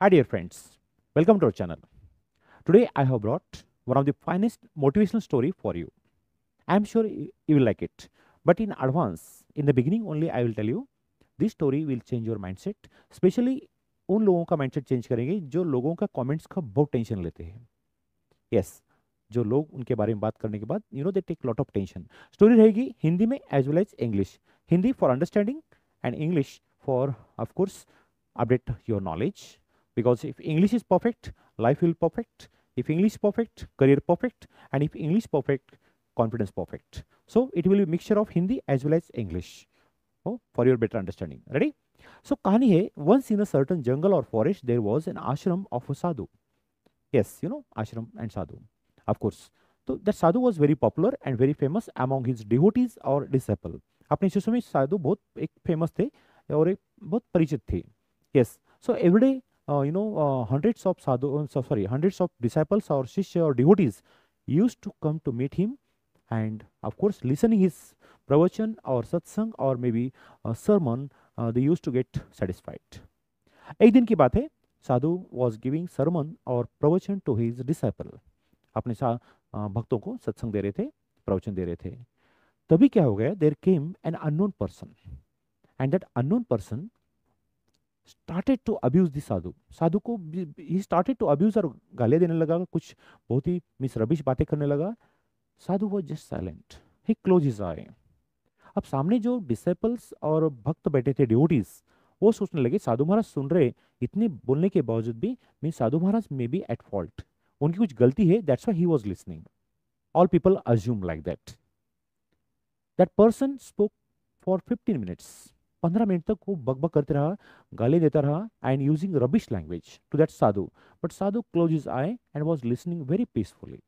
Hi dear friends, welcome to our channel. Today I have brought one of the finest motivational story for you. I am sure you will like it. But in advance, in the beginning only I will tell you, this story will change your mindset. Especially उन लोगों का mindset change करेंगे जो लोगों का comments का बहुत tension लेते हैं यस yes, जो लोग उनके बारे में बात करने के बाद you know they take lot of tension story रहेगी हिंदी में as well as English Hindi for understanding and English for of course update your knowledge because if English is perfect, life will perfect. If English is perfect, career perfect, and if English perfect, confidence perfect. So it will be mixture of Hindi as well as English oh, for your better understanding. Ready? So kahani hai, once in a certain jungle or forest, there was an ashram of a sadhu. Yes, you know, ashram and sadhu, of course. So that sadhu was very popular and very famous among his devotees or disciple. अपने शिष्यों में साधु बहुत एक famous थे और एक बहुत परिचित थे yes so everyday you know, hundreds of sadhu, sorry, hundreds of disciples or shishya or devotees used to come to meet him and of course listening his pravachan or satsang or maybe a sermon uh, they used to get satisfied एक दिन की बात है साधु was giving Sarman और प्रवचन to his disciple अपने सा भक्तों को सत्संग दे रहे थे प्रवचन दे रहे थे तभी क्या हो गया there came an unknown person and that unknown person started to abuse the sadhu साधु को ही स्टार्टेड टू अब्यूज़ और गालियाँ देने लगा कुछ बहुत ही मिस रबिश बातें करने लगा साधु वो जस्ट साइलेंट ही क्लोज इज आए अब सामने जो डिसेपल्स और भक्त बैठे थे ड्यूटीज वो सोचने लगे साधु महाराज सुन रहे इतने बोलने के बावजूद भी mean sadhu Maharaj may be at fault उनकी कुछ गलती है that's why he was listening all people assume like that that person spoke for fifteen minutes पंद्रह मिनट तक वो बकबक करते रहा गाली देता रहा and using rubbish language to that sadhu but sadhu close his eyes and was listening very peacefully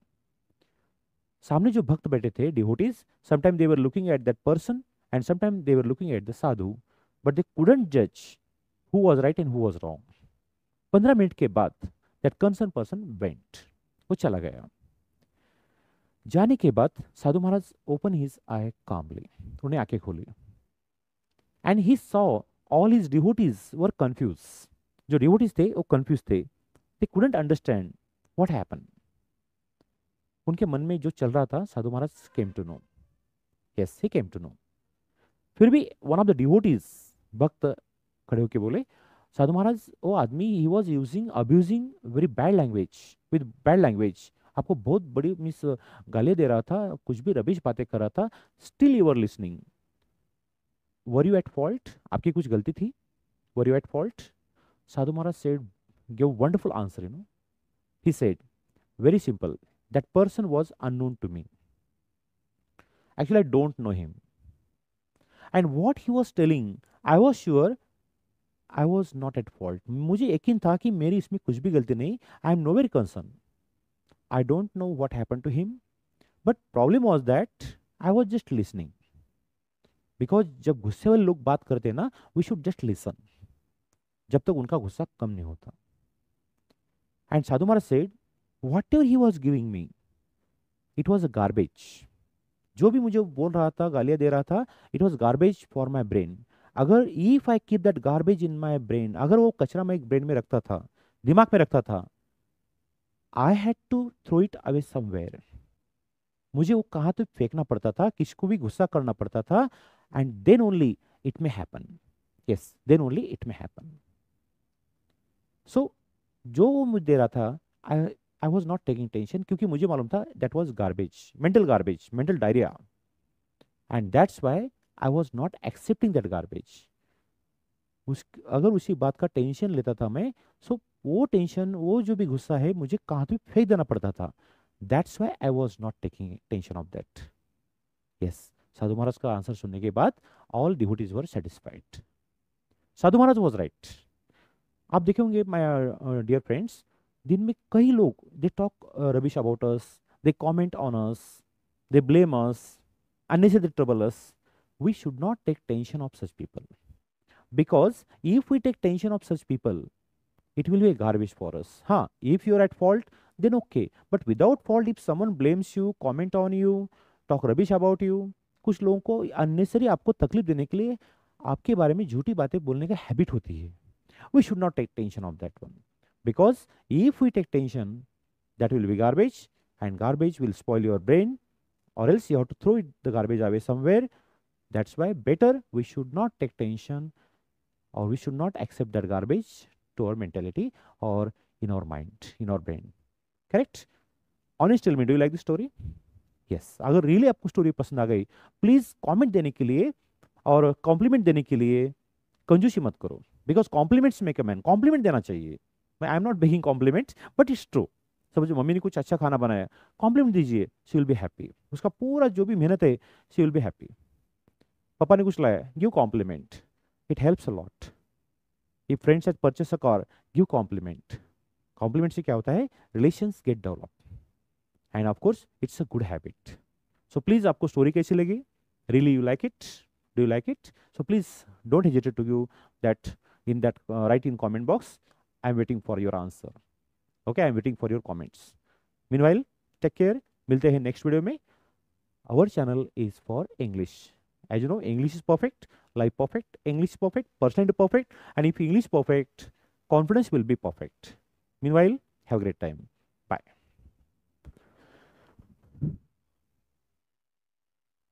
सामने जो भक्त बैठे थे devotees sometime they were looking at that person and sometime they were looking at the sadhu but they couldn't जज who was right and who was wrong पंद्रह मिनट के बाद दैट कंसर्न पर्सन वेंट वो चला गया जाने के बाद साधु महाराज ओपन हिज आई कामली उन्हें आंखें खोली and he saw all his devotees were confuse जो डिवोटीज थे वो कन्फ्यूज थे they couldn't understand what happen उनके मन में जो चल रहा था sadhu Maharaj came to know yes he came to know फिर भी वन ऑफ द डिवोटीज भक्त खड़े होके बोले साधु महाराज वो आदमी he was using abusing very bad language with bad language आपको बहुत बड़ी मिस गालियाँ दे रहा था कुछ भी रबीश बातें कर रहा था still you are listening were you at fault आपकी कुछ गलती थी were you at fault sadhu Maharaj said give wonderful answer you know he said very simple that person was unknown to me actually I don't know him and what he was telling I was sure I was not at fault मुझे यकीन था कि मेरी इसमें कुछ भी गलती नहीं I am no very concern I don't know what happen to him but problem was that I was just listening because जब गुस्से वाले लोग बात करते हैं ना वी शुड जस्ट लिसन जब तक उनका गुस्सा कम नहीं होता and sadhu Maharaj said whatever he was giving me it was a garbage जो भी मुझे बोल रहा था गालियां दे रहा था it was garbage for my brain अगर if I keep that garbage in my brain अगर वो कचरा मैं एक ब्रेन में रखता था दिमाग में रखता था I had to throw it away somewhere मुझे वो कहाँ तो फेंकना पड़ता था किसको भी गुस्सा करना पड़ता था and then only it may happen yes then only it may happen so जो वो मुझे दे रहा था I I was not taking tension क्योंकि मुझे मालूम था that was garbage mental garbage mental diarrhoea and that's why I was not accepting that garbage उस अगर उसी बात का टेंशन लेता था मैं सो so वो टेंशन वो जो भी गुस्सा है मुझे कहाँ तो फेंक देना पड़ता था that's why I was not taking tension of that yes sadhu Maharaj का आंसर सुनने के बाद all devotees were satisfied sadhu Maharaj was right आप देखे होंगे माई डियर फ्रेंड्स दिन में कई लोग they talk rubbish about us they comment on us they blame us अनसे trouble us we should not take tension of such people because if we take tension of such people it will be a garbage for us हाँ if you are at fault then okay but without fault if someone blames you comment on you talk rubbish about you कुछ लोगों को unnecessary आपको तकलीफ देने के लिए आपके बारे में झूठी बातें बोलने का हैबिट होती है we should not take tension of that one because if we take tension that will be garbage and garbage will spoil your brain और else you have to throw it the garbage away somewhere that's why better we should not take tension और we should not accept that garbage to our mentality और in our mind in our brain correct honest tell me do like the story yes अगर really आपको story पसंद आ गई please comment देने के लिए और कॉम्प्लीमेंट देने के लिए कंजूसी मत करो because compliments make a man compliment देना चाहिए मैं I am not begging compliments but it's true समझो मम्मी ने कुछ अच्छा खाना बनाया कॉम्प्लीमेंट दीजिए शी विल बी हैप्पी उसका पूरा जो भी मेहनत है शी विल बी हैप्पी पापा ने कुछ लाया give compliment it helps a lot if friends has purchase a car give compliment compliment से क्या होता है relations get develop and of course it's a good habit so please आपको story कैसी लगी really you like it do you like it so please don't hesitate to you that in that write in comment box I am waiting for your answer okay I am waiting for your comments meanwhile take care मिलते हैं next video में our channel is for English as you know English is perfect life perfect English perfect percent perfect and if English perfect confidence will be perfect meanwhile have great time